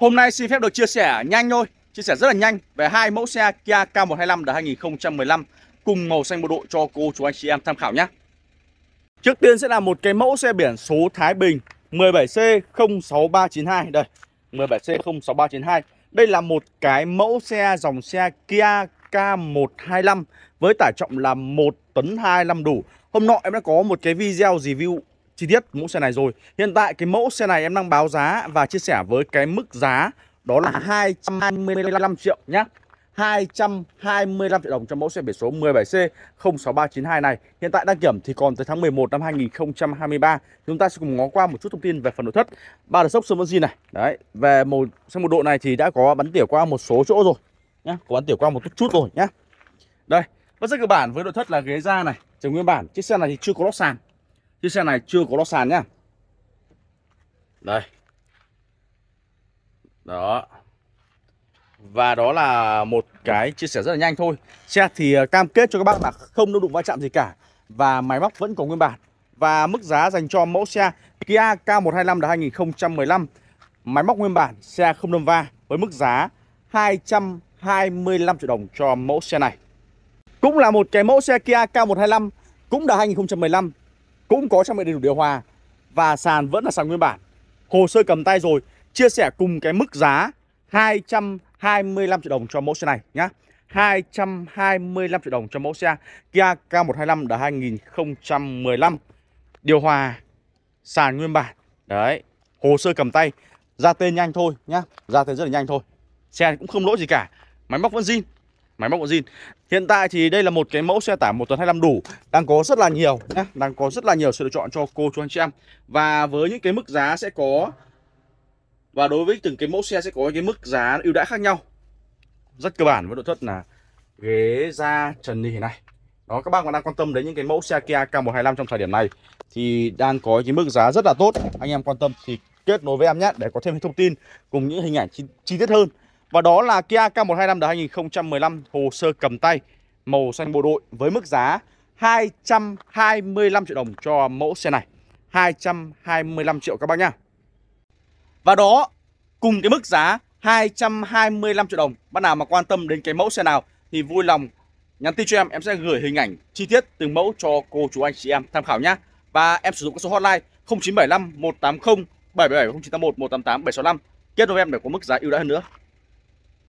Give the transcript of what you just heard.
Hôm nay xin phép được chia sẻ nhanh thôi, chia sẻ rất là nhanh về hai mẫu xe Kia K125 đời 2015 cùng màu xanh bộ đội cho cô chú anh chị em tham khảo nhé. Trước tiên sẽ là một cái mẫu xe biển số Thái Bình 17C06392 đây, 17C06392. Đây là một cái mẫu xe dòng xe Kia K125 với tải trọng là 1 tấn 25 đủ. Hôm nọ em đã có một cái video review chi tiết mẫu xe này rồi Hiện tại cái mẫu xe này em đang báo giá và chia sẻ với cái mức giá đó là 225 triệu nhá 225 triệu đồng cho mẫu xe biển số 17C 06392 này. Hiện tại đăng kiểm thì còn tới tháng 11 năm 2023. Chúng ta sẽ cùng ngó qua một chút thông tin về phần nội thất. Ba đợt sốc sơn vân này. Đấy, về màu sang một độ này thì đã có bắn tỉa qua một số chỗ rồi nhá, có bắn tỉa qua một chút chút rồi nhá. Đây, vẫn rất cơ bản với nội thất là ghế da này, trường nguyên bản. Chiếc xe này thì chưa có lót sàn. Chiếc xe này chưa có lót sàn nhá Đây Đó Và đó là một cái chia sẻ rất là nhanh thôi Xe thì ờ, cam kết cho các bác là không đụng va chạm gì cả Và máy móc vẫn còn nguyên bản Và mức giá dành cho mẫu xe Kia K125 là 2015 Máy móc nguyên bản, xe không đâm va Với mức giá 225 triệu đồng cho mẫu xe này Cũng là một cái mẫu xe Kia K125 Cũng là 2015 cũng có trang bị đầy đủ điều hòa và sàn vẫn là sàn nguyên bản. Hồ sơ cầm tay rồi, chia sẻ cùng cái mức giá 225 triệu đồng cho mẫu xe này nhá. 225 triệu đồng cho mẫu xe Kia K125 đã 2015. Điều hòa sàn nguyên bản. Đấy, hồ sơ cầm tay, ra tên nhanh thôi nhá, ra tên rất là nhanh thôi. Xe cũng không lỗi gì cả, máy móc vẫn zin máy móc zin Hiện tại thì đây là một cái mẫu xe tải 1 tấn 25 đủ Đang có rất là nhiều nhé Đang có rất là nhiều sự lựa chọn cho cô chú anh chị em Và với những cái mức giá sẽ có Và đối với từng cái mẫu xe sẽ có cái mức giá ưu đãi khác nhau Rất cơ bản với nội thất là Ghế da trần nỉ này Đó các bác còn đang quan tâm đến những cái mẫu xe Kia K125 trong thời điểm này Thì đang có cái mức giá rất là tốt Anh em quan tâm thì kết nối với em nhé Để có thêm thông tin cùng những hình ảnh chi, chi tiết hơn và đó là Kia K125 đời 2015 hồ sơ cầm tay màu xanh bộ đội với mức giá 225 triệu đồng cho mẫu xe này. 225 triệu các bác nhá. Và đó cùng cái mức giá 225 triệu đồng, bác nào mà quan tâm đến cái mẫu xe nào thì vui lòng nhắn tin cho em, em sẽ gửi hình ảnh chi tiết từng mẫu cho cô chú anh chị em tham khảo nhá. Và em sử dụng cái số hotline 0975 180 777 0981 188 765 kết nối em để có mức giá ưu đãi hơn nữa.